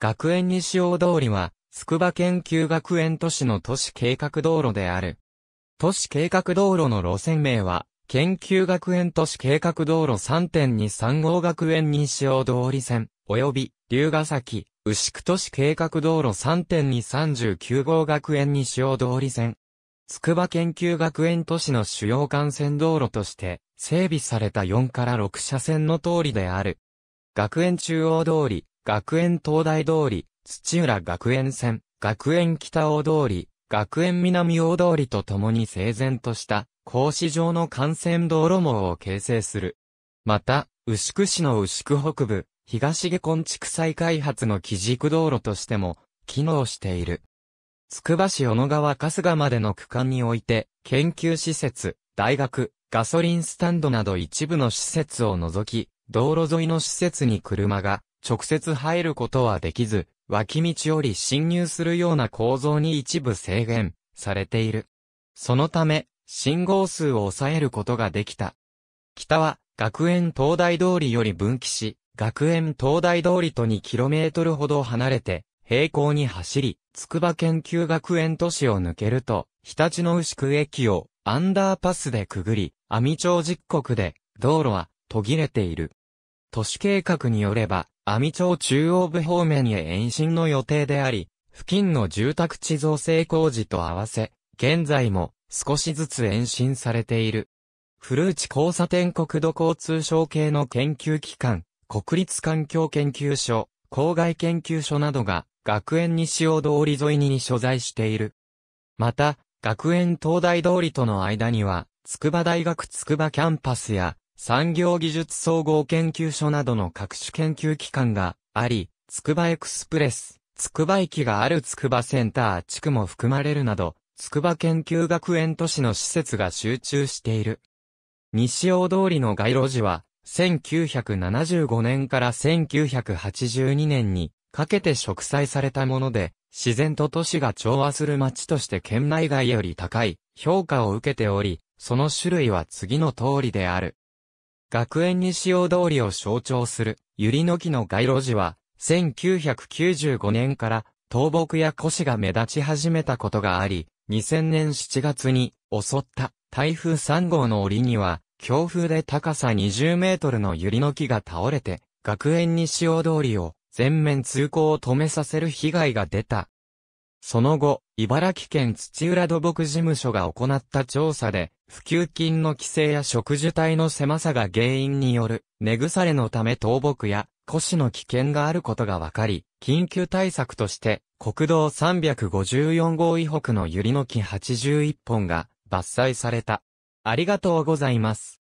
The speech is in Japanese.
学園西大通りは、筑波研究学園都市の都市計画道路である。都市計画道路の路線名は、研究学園都市計画道路3.23号学園西大通り線、及び、龍ヶ崎、牛久都市計画道路3.239号学園西大通り線。筑波研究学園都市の主要幹線道路として、整備された4から6車線の通りである。学園中央通り、学園東大通り、土浦学園線、学園北大通り、学園南大通りと共に整然とした、格子状の幹線道路網を形成する。また、牛久市の牛久北部、東下根地区再開発の基軸道路としても、機能している。つくば市小野川春日までの区間において、研究施設、大学、ガソリンスタンドなど一部の施設を除き、道路沿いの施設に車が直接入ることはできず、脇道より侵入するような構造に一部制限されている。そのため、信号数を抑えることができた。北は、学園東大通りより分岐し、学園東大通りと 2km ほど離れて、平行に走り、筑波研究学園都市を抜けると、日立の牛久駅をアンダーパスでくぐり、網町実国で道路は途切れている。都市計画によれば、阿美町中央部方面へ延伸の予定であり、付近の住宅地造成工事と合わせ、現在も少しずつ延伸されている。古内交差点国土交通省系の研究機関、国立環境研究所、郊外研究所などが、学園西尾通り沿いに所在している。また、学園東大通りとの間には、筑波大学筑波キャンパスや、産業技術総合研究所などの各種研究機関があり、つくばエクスプレス、つくば駅があるつくばセンター地区も含まれるなど、つくば研究学園都市の施設が集中している。西大通りの街路樹は、1975年から1982年にかけて植栽されたもので、自然と都市が調和する街として県内外より高い評価を受けており、その種類は次の通りである。学園西大通りを象徴する、百合の木の街路樹は、1995年から倒木や古紙が目立ち始めたことがあり、2000年7月に襲った台風3号の折には、強風で高さ20メートルのユリの木が倒れて、学園西大通りを全面通行を止めさせる被害が出たその後、茨城県土浦土木事務所が行った調査で、普及金の規制や植樹帯の狭さが原因による、根腐れのため倒木や、腰の危険があることが分かり、緊急対策として、国道354号以北の百合の木81本が伐採された。ありがとうございます。